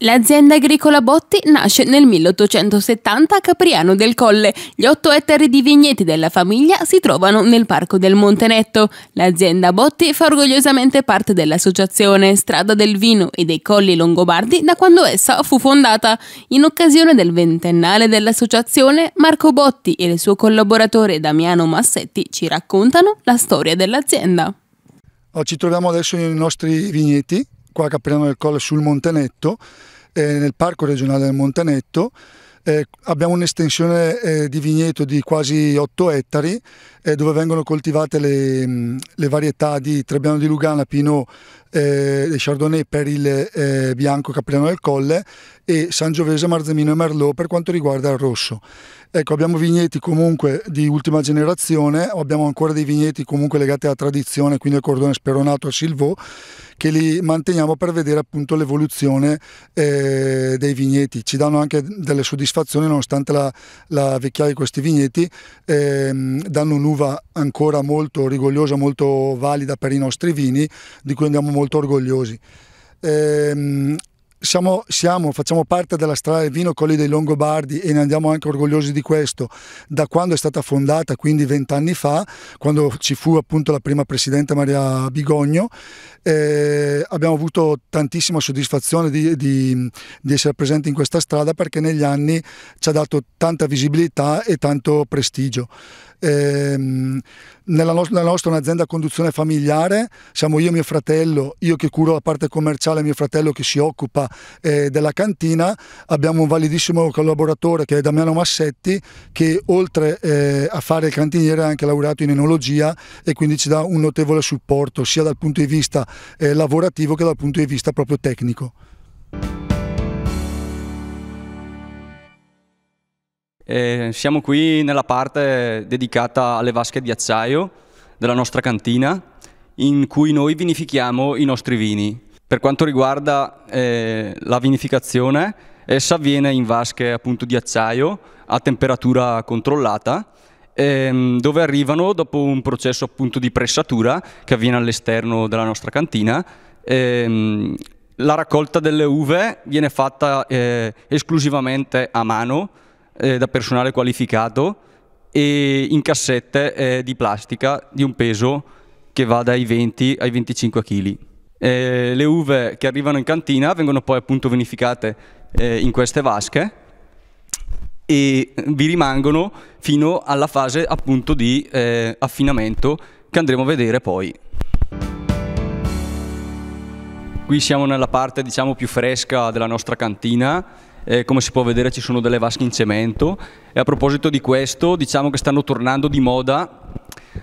L'azienda agricola Botti nasce nel 1870 a Capriano del Colle. Gli 8 ettari di vigneti della famiglia si trovano nel parco del Montenetto. L'azienda Botti fa orgogliosamente parte dell'associazione Strada del Vino e dei Colli Longobardi da quando essa fu fondata. In occasione del ventennale dell'associazione, Marco Botti e il suo collaboratore Damiano Massetti ci raccontano la storia dell'azienda. Oh, ci troviamo adesso nei nostri vigneti qua a Capriano del Colle sul Montenetto, eh, nel Parco regionale del Montenetto. Eh, abbiamo un'estensione eh, di vigneto di quasi 8 ettari eh, dove vengono coltivate le, mm, le, varietà di Trebbiano di Lugana, Pino eh, e Chardonnay per eh, il bianco Capriano del Colle e Sangiovese, Marzemino e Merlot per quanto riguarda il rosso. Ecco, abbiamo vigneti comunque di ultima generazione, abbiamo ancora dei vigneti comunque legati alla tradizione, quindi al cordone speronato, al silvò che li manteniamo per vedere appunto l'evoluzione eh, dei vigneti. Ci danno anche delle soddisfazioni nonostante la, la vecchiaia di questi vigneti, eh, danno un'uva ancora molto rigogliosa, molto valida per i nostri vini, di cui andiamo molto orgogliosi. Eh, siamo, siamo, facciamo parte della strada del vino Colli dei Longobardi e ne andiamo anche orgogliosi di questo da quando è stata fondata, quindi vent'anni fa, quando ci fu appunto la prima presidente Maria Bigogno. Eh, abbiamo avuto tantissima soddisfazione di, di, di essere presenti in questa strada perché negli anni ci ha dato tanta visibilità e tanto prestigio. Ehm, nella, no- nella, nostra un'azienda a conduzione familiare, siamo io e mio fratello, io che curo la parte commerciale, mio fratello che si occupa eh, della cantina, abbiamo un validissimo collaboratore che è Damiano Massetti che oltre eh, a fare il cantiniere è anche laureato in enologia e quindi ci dà un notevole supporto sia dal punto di vista eh, lavorativo che dal punto di vista proprio tecnico. E eh, siamo qui nella parte dedicata alle vasche di acciaio della nostra cantina in cui noi vinifichiamo i nostri vini. Per quanto riguarda eh, la vinificazione, essa avviene in vasche appunto, di acciaio a temperatura controllata ehm, dove arrivano dopo un processo appunto, di pressatura che avviene all'esterno della nostra cantina ehm, la raccolta delle uve viene fatta eh, esclusivamente a mano eh, da personale qualificato e in cassette eh, di plastica di un peso che va dai 20 ai 25 kg. Eh, le uve che arrivano in cantina vengono poi appunto vinificate eh, in queste vasche e vi rimangono fino alla fase appunto di eh, affinamento che andremo a vedere poi. Qui siamo nella parte diciamo più fresca della nostra cantina eh, come si può vedere ci sono delle vasche in cemento e a proposito di questo diciamo che stanno tornando di moda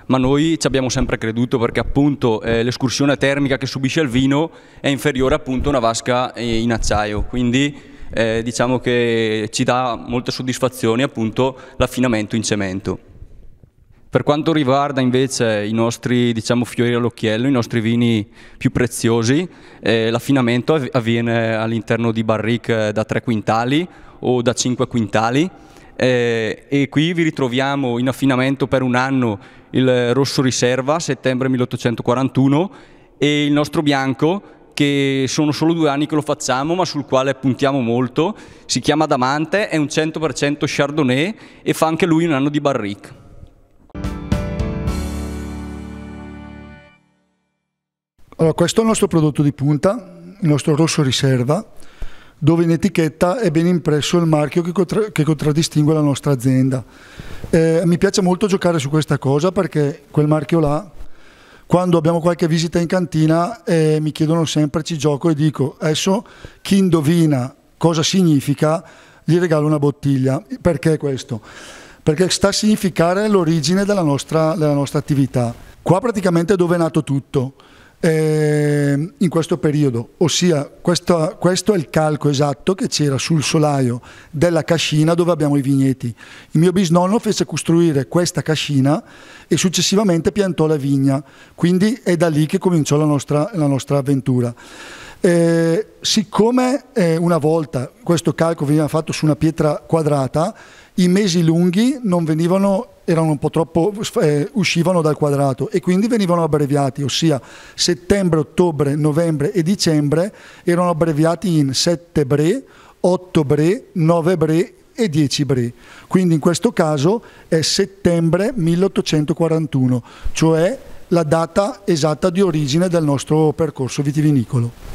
ma noi ci abbiamo sempre creduto perché appunto eh, l'escursione termica che subisce il vino è inferiore appunto a una vasca eh, in acciaio, quindi eh, diciamo che ci dà molte soddisfazioni appunto l'affinamento in cemento. Per quanto riguarda invece i nostri diciamo, fiori all'occhiello, i nostri vini più preziosi, eh, l'affinamento avviene all'interno di barrique eh, da 3 quintali o da 5 quintali eh, e qui vi ritroviamo in affinamento per un anno il Rosso Riserva, settembre 1841, e il nostro bianco che sono solo due anni che lo facciamo ma sul quale puntiamo molto, si chiama Damante, è un 100% Chardonnay e fa anche lui un anno di barrique. Allora, questo è il nostro prodotto di punta, il nostro rosso riserva, dove in etichetta è ben impresso il marchio che, contra che contraddistingue la nostra azienda. Eh, mi piace molto giocare su questa cosa perché quel marchio là, quando abbiamo qualche visita in cantina, eh, mi chiedono sempre, ci gioco e dico, adesso chi indovina cosa significa, gli regalo una bottiglia. Perché questo? Perché sta a significare l'origine della, della nostra attività. Qua praticamente è dove è nato tutto eh, in questo periodo, ossia questo, questo è il calco esatto che c'era sul solaio della cascina dove abbiamo i vigneti. Il mio bisnonno fece costruire questa cascina e successivamente piantò la vigna, quindi è da lì che cominciò la nostra, la nostra avventura. Eh, siccome eh, una volta questo calco veniva fatto su una pietra quadrata, i mesi lunghi non venivano erano un po' troppo, eh, uscivano dal quadrato e quindi venivano abbreviati, ossia settembre, ottobre, novembre e dicembre erano abbreviati in 7 bre, 8 bre, 9 bre e 10 bre. Quindi in questo caso è settembre 1841, cioè la data esatta di origine del nostro percorso vitivinicolo.